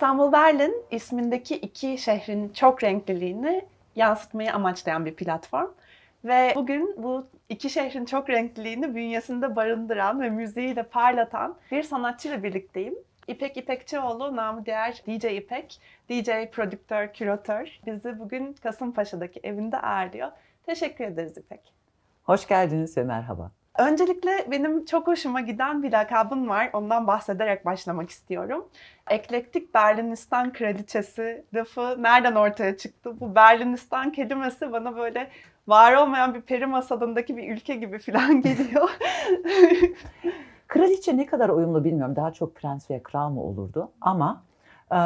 İstanbul Berlin ismindeki iki şehrin çok renkliliğini yansıtmayı amaçlayan bir platform. Ve bugün bu iki şehrin çok renkliliğini bünyesinde barındıran ve müziği de parlatan bir sanatçıyla birlikteyim. İpek İpekçioğlu, namı diğer DJ İpek, DJ, prodüktör, küratör bizi bugün Kasımpaşa'daki evinde ağırlıyor. Teşekkür ederiz İpek. Hoş geldiniz ve merhaba. Öncelikle benim çok hoşuma giden bir lakabım var. Ondan bahsederek başlamak istiyorum. Eklektik Berlinistan kraliçesi lafı nereden ortaya çıktı? Bu Berlinistan kelimesi bana böyle var olmayan bir peri masalındaki bir ülke gibi falan geliyor. Kraliçe ne kadar uyumlu bilmiyorum. Daha çok prens veya kral mı olurdu? Ama e,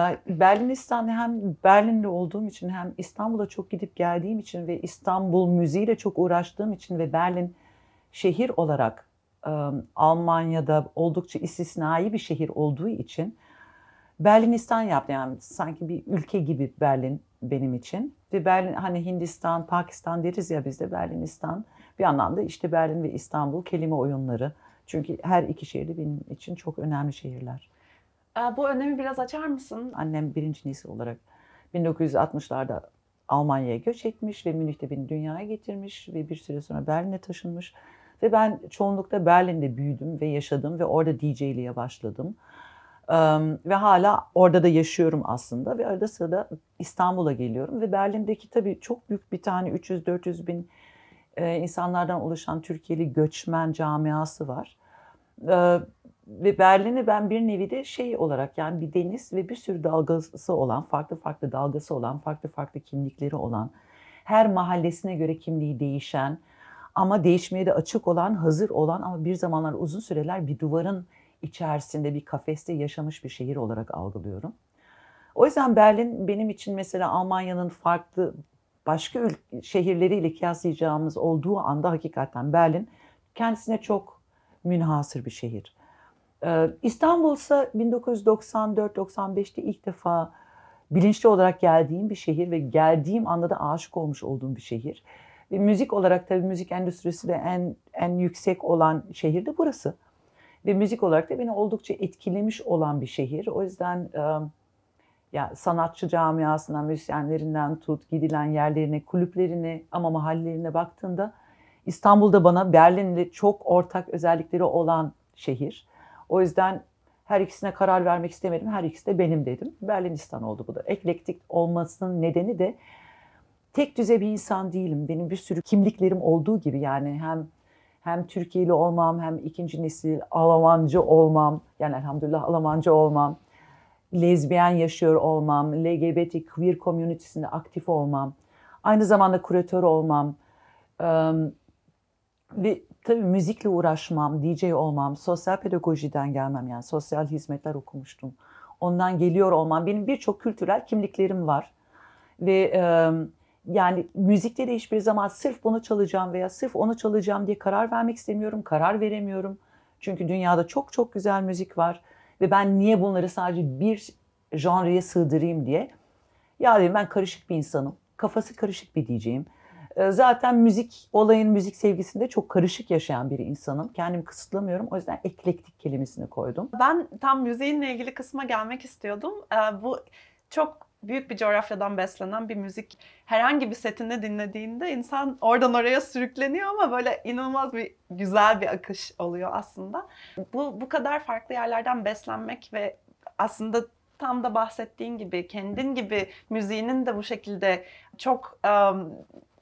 Berlinistan hem Berlinli olduğum için hem İstanbul'a çok gidip geldiğim için ve İstanbul müziğiyle çok uğraştığım için ve Berlin şehir olarak e, Almanya'da oldukça istisnai bir şehir olduğu için Berlinistan yaptı. Yani sanki bir ülke gibi Berlin benim için. Ve Berlin hani Hindistan, Pakistan deriz ya bizde Berlinistan. Bir anlamda işte Berlin ve İstanbul kelime oyunları. Çünkü her iki şehir de benim için çok önemli şehirler. Bu önemi biraz açar mısın? Annem birinci nesil olarak 1960'larda Almanya'ya göç etmiş ve Münih'te beni dünyaya getirmiş ve bir süre sonra Berlin'e taşınmış. Ve ben çoğunlukla Berlin'de büyüdüm ve yaşadım ve orada DJ'liğe başladım. Ee, ve hala orada da yaşıyorum aslında ve arada sırada İstanbul'a geliyorum ve Berlin'deki tabii çok büyük bir tane 300-400 bin e, insanlardan oluşan Türkiye'li göçmen camiası var. Ee, ve Berlin'i ben bir nevi de şey olarak yani bir deniz ve bir sürü dalgası olan, farklı farklı dalgası olan, farklı farklı kimlikleri olan, her mahallesine göre kimliği değişen, ama değişmeye de açık olan, hazır olan ama bir zamanlar uzun süreler bir duvarın içerisinde bir kafeste yaşamış bir şehir olarak algılıyorum. O yüzden Berlin benim için mesela Almanya'nın farklı başka ül- şehirleriyle kıyaslayacağımız olduğu anda hakikaten Berlin kendisine çok münhasır bir şehir. Ee, İstanbul ise 1994-95'te ilk defa bilinçli olarak geldiğim bir şehir ve geldiğim anda da aşık olmuş olduğum bir şehir müzik olarak tabii müzik endüstrisi de en en yüksek olan şehir de burası. Ve müzik olarak da beni oldukça etkilemiş olan bir şehir. O yüzden e, ya sanatçı camiasından, müzisyenlerinden tut, gidilen yerlerine, kulüplerine ama mahallelerine baktığında İstanbul'da bana Berlin'le çok ortak özellikleri olan şehir. O yüzden her ikisine karar vermek istemedim. Her ikisi de benim dedim. Berlinistan oldu bu da. Eklektik olmasının nedeni de tek düze bir insan değilim. Benim bir sürü kimliklerim olduğu gibi yani hem hem Türkiye'li olmam hem ikinci nesil Almancı olmam yani elhamdülillah Almancı olmam lezbiyen yaşıyor olmam, LGBT queer komünitesinde aktif olmam, aynı zamanda kuratör olmam, ve tabii müzikle uğraşmam, DJ olmam, sosyal pedagojiden gelmem yani sosyal hizmetler okumuştum. Ondan geliyor olmam, benim birçok kültürel kimliklerim var ve yani müzikte de hiçbir zaman sırf bunu çalacağım veya sırf onu çalacağım diye karar vermek istemiyorum. Karar veremiyorum. Çünkü dünyada çok çok güzel müzik var ve ben niye bunları sadece bir janreye sığdırayım diye. Ya dedim ben karışık bir insanım. Kafası karışık bir diyeceğim. Ee, zaten müzik olayın müzik sevgisinde çok karışık yaşayan bir insanım. Kendimi kısıtlamıyorum. O yüzden eklektik kelimesini koydum. Ben tam müziğinle ilgili kısma gelmek istiyordum. Ee, bu çok büyük bir coğrafyadan beslenen bir müzik herhangi bir setinde dinlediğinde insan oradan oraya sürükleniyor ama böyle inanılmaz bir güzel bir akış oluyor aslında. Bu bu kadar farklı yerlerden beslenmek ve aslında tam da bahsettiğin gibi kendin gibi müziğinin de bu şekilde çok um,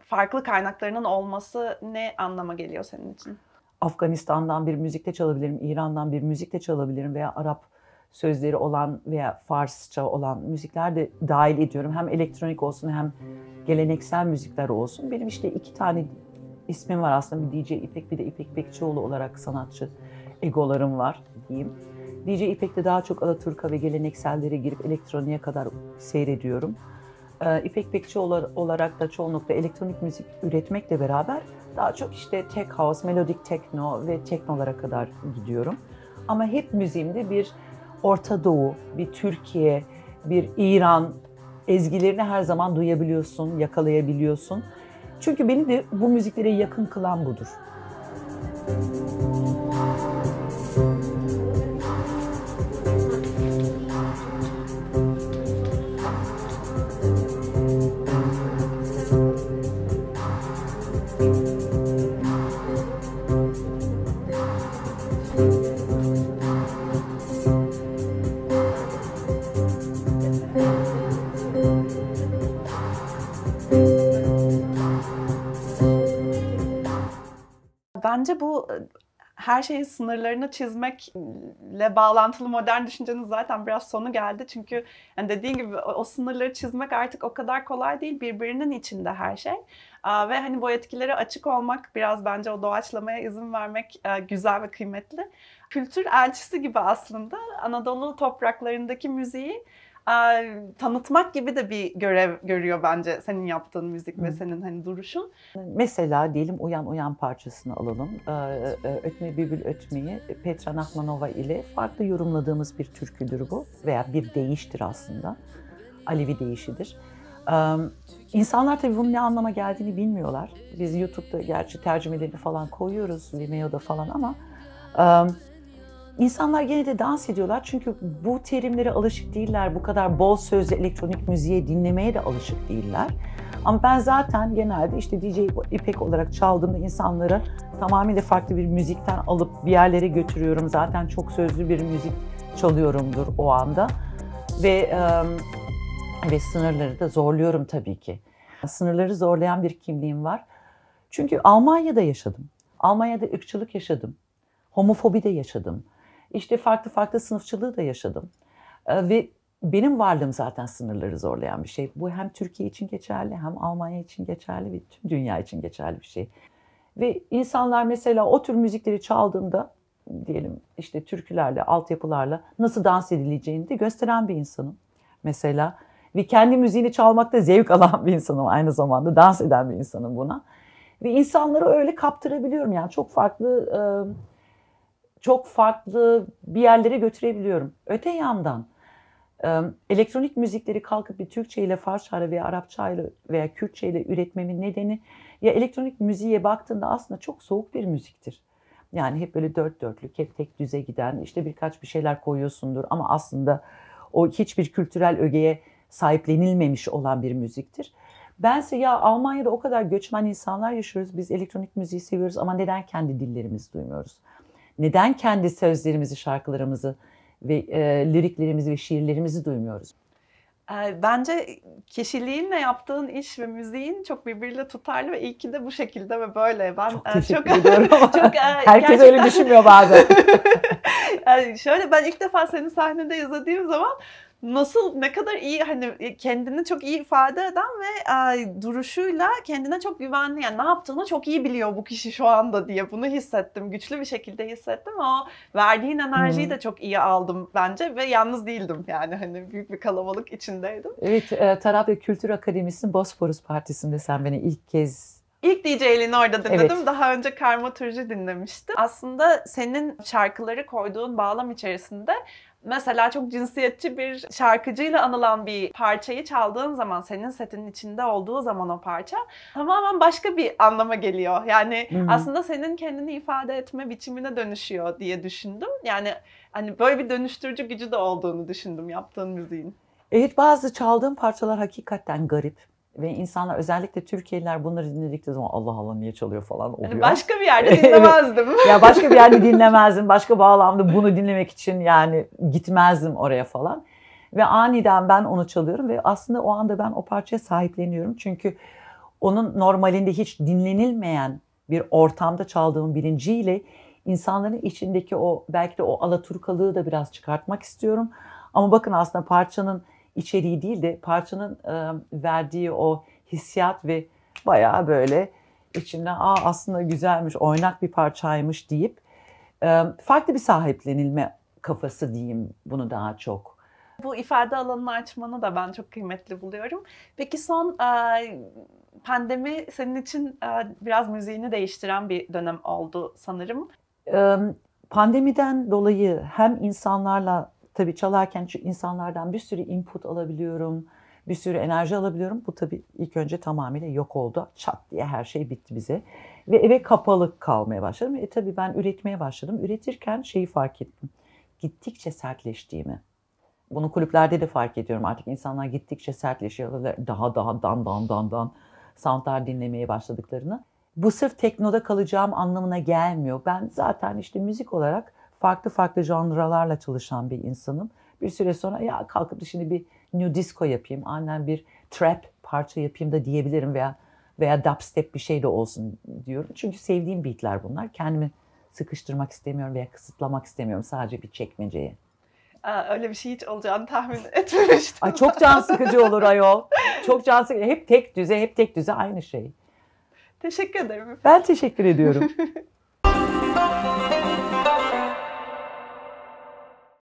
farklı kaynaklarının olması ne anlama geliyor senin için? Afganistan'dan bir müzikte çalabilirim, İran'dan bir müzikte çalabilirim veya Arap sözleri olan veya Farsça olan müzikler de dahil ediyorum. Hem elektronik olsun hem geleneksel müzikler olsun. Benim işte iki tane ismim var aslında. Bir DJ İpek bir de İpek Bekçioğlu olarak sanatçı egolarım var diyeyim. DJ İpek'te daha çok Alaturka ve geleneksellere girip elektroniğe kadar seyrediyorum. Ee, İpek Bekçioğlu olarak da çoğunlukla elektronik müzik üretmekle beraber daha çok işte tech house, melodik techno ve teknolara kadar gidiyorum. Ama hep müziğimde bir Orta Doğu, bir Türkiye, bir İran ezgilerini her zaman duyabiliyorsun, yakalayabiliyorsun. Çünkü beni de bu müziklere yakın kılan budur. Müzik Bence bu e, her şeyin sınırlarını çizmekle bağlantılı modern düşüncenin zaten biraz sonu geldi. Çünkü yani dediğin gibi o sınırları çizmek artık o kadar kolay değil. Birbirinin içinde her şey. Ve hani bu etkileri açık olmak biraz bence o doğaçlamaya izin vermek e, güzel ve kıymetli. Kültür elçisi gibi aslında Anadolu topraklarındaki müziği e, tanıtmak gibi de bir görev görüyor bence senin yaptığın müzik ve senin hani duruşun. Mesela diyelim Uyan Uyan parçasını alalım. Ee, e, Ötme Bülbül Ötme'yi Petra Nahmanova ile farklı yorumladığımız bir türküdür bu veya bir değiştir aslında. Alevi değişidir. Ee, insanlar tabii bunun ne anlama geldiğini bilmiyorlar. Biz YouTube'da gerçi tercümelerini falan koyuyoruz, Vimeo'da falan ama e, İnsanlar gene de dans ediyorlar çünkü bu terimlere alışık değiller. Bu kadar bol sözlü elektronik müziğe dinlemeye de alışık değiller. Ama ben zaten genelde işte DJ İpek olarak çaldığımda insanları tamamıyla farklı bir müzikten alıp bir yerlere götürüyorum. Zaten çok sözlü bir müzik çalıyorumdur o anda. Ve ve sınırları da zorluyorum tabii ki. Sınırları zorlayan bir kimliğim var. Çünkü Almanya'da yaşadım. Almanya'da ırkçılık yaşadım. Homofobi de yaşadım. İşte farklı farklı sınıfçılığı da yaşadım. Ee, ve benim varlığım zaten sınırları zorlayan bir şey. Bu hem Türkiye için geçerli hem Almanya için geçerli ve tüm dünya için geçerli bir şey. Ve insanlar mesela o tür müzikleri çaldığında diyelim işte türkülerle, altyapılarla nasıl dans edileceğini de gösteren bir insanım. Mesela ve kendi müziğini çalmakta zevk alan bir insanım aynı zamanda dans eden bir insanım buna. Ve insanları öyle kaptırabiliyorum yani çok farklı... Iı, çok farklı bir yerlere götürebiliyorum. Öte yandan elektronik müzikleri kalkıp bir Türkçe ile Farsça ile veya Arapça ile veya Kürtçe ile üretmemin nedeni ya elektronik müziğe baktığında aslında çok soğuk bir müziktir. Yani hep böyle dört dörtlük, hep tek düze giden, işte birkaç bir şeyler koyuyorsundur ama aslında o hiçbir kültürel ögeye sahiplenilmemiş olan bir müziktir. Bense ya Almanya'da o kadar göçmen insanlar yaşıyoruz, biz elektronik müziği seviyoruz ama neden kendi dillerimizi duymuyoruz? neden kendi sözlerimizi, şarkılarımızı ve e, liriklerimizi ve şiirlerimizi duymuyoruz? Ee, bence kişiliğinle yaptığın iş ve müziğin çok birbiriyle tutarlı ve iyi ki de bu şekilde ve böyle. Ben çok e, teşekkür çok, e, ediyorum. çok, Herkes gerçekten... öyle düşünmüyor bazen. yani şöyle ben ilk defa seni sahnede izlediğim zaman nasıl ne kadar iyi hani e, kendini çok iyi ifade eden ve e, duruşuyla kendine çok güvenli yani ne yaptığını çok iyi biliyor bu kişi şu anda diye bunu hissettim. Güçlü bir şekilde hissettim. O verdiğin enerjiyi de çok iyi aldım bence ve yalnız değildim yani hani büyük bir kalabalık içindeydim. Evet e, Taraf ve Kültür Akademisi'nin Bosporus Partisi'nde sen beni ilk kez İlk DJ'liğini orada dinledim. Evet. Daha önce Karma Turcu dinlemiştim. Aslında senin şarkıları koyduğun bağlam içerisinde Mesela çok cinsiyetçi bir şarkıcıyla anılan bir parçayı çaldığın zaman, senin setinin içinde olduğu zaman o parça tamamen başka bir anlama geliyor. Yani Hı-hı. aslında senin kendini ifade etme biçimine dönüşüyor diye düşündüm. Yani hani böyle bir dönüştürücü gücü de olduğunu düşündüm yaptığın müziğin. Evet bazı çaldığım parçalar hakikaten garip. Ve insanlar özellikle Türkiye'liler bunları dinledikleri zaman Allah Allah niye çalıyor falan oluyor. Başka bir yerde dinlemezdim. ya başka bir yerde dinlemezdim. Başka bağlamda bunu dinlemek için yani gitmezdim oraya falan. Ve aniden ben onu çalıyorum ve aslında o anda ben o parçaya sahipleniyorum. Çünkü onun normalinde hiç dinlenilmeyen bir ortamda çaldığım bilinciyle insanların içindeki o belki de o alaturkalığı da biraz çıkartmak istiyorum. Ama bakın aslında parçanın içeriği değil de parçanın e, verdiği o hissiyat ve bayağı böyle içinde aa aslında güzelmiş, oynak bir parçaymış deyip e, farklı bir sahiplenilme kafası diyeyim bunu daha çok. Bu ifade alanını açmanı da ben çok kıymetli buluyorum. Peki son e, pandemi senin için biraz müziğini değiştiren bir dönem oldu sanırım. Pandemiden dolayı hem insanlarla tabii çalarken şu insanlardan bir sürü input alabiliyorum, bir sürü enerji alabiliyorum. Bu tabii ilk önce tamamıyla yok oldu. Çat diye her şey bitti bize. Ve eve kapalı kalmaya başladım. E tabii ben üretmeye başladım. Üretirken şeyi fark ettim. Gittikçe sertleştiğimi. Bunu kulüplerde de fark ediyorum. Artık insanlar gittikçe sertleşiyorlar. Daha daha dan dan dan dan soundlar dinlemeye başladıklarını. Bu sırf teknoda kalacağım anlamına gelmiyor. Ben zaten işte müzik olarak farklı farklı janralarla çalışan bir insanım. Bir süre sonra ya kalkıp da şimdi bir new disco yapayım, annem bir trap parça yapayım da diyebilirim veya veya dubstep bir şey de olsun diyorum. Çünkü sevdiğim beatler bunlar. Kendimi sıkıştırmak istemiyorum veya kısıtlamak istemiyorum sadece bir çekmeceye. Aa, öyle bir şey hiç olacağını tahmin etmemiştim. Ay çok can sıkıcı olur ayol. Çok can sıkıcı. Hep tek düze, hep tek düze aynı şey. Teşekkür ederim. Ben teşekkür ediyorum.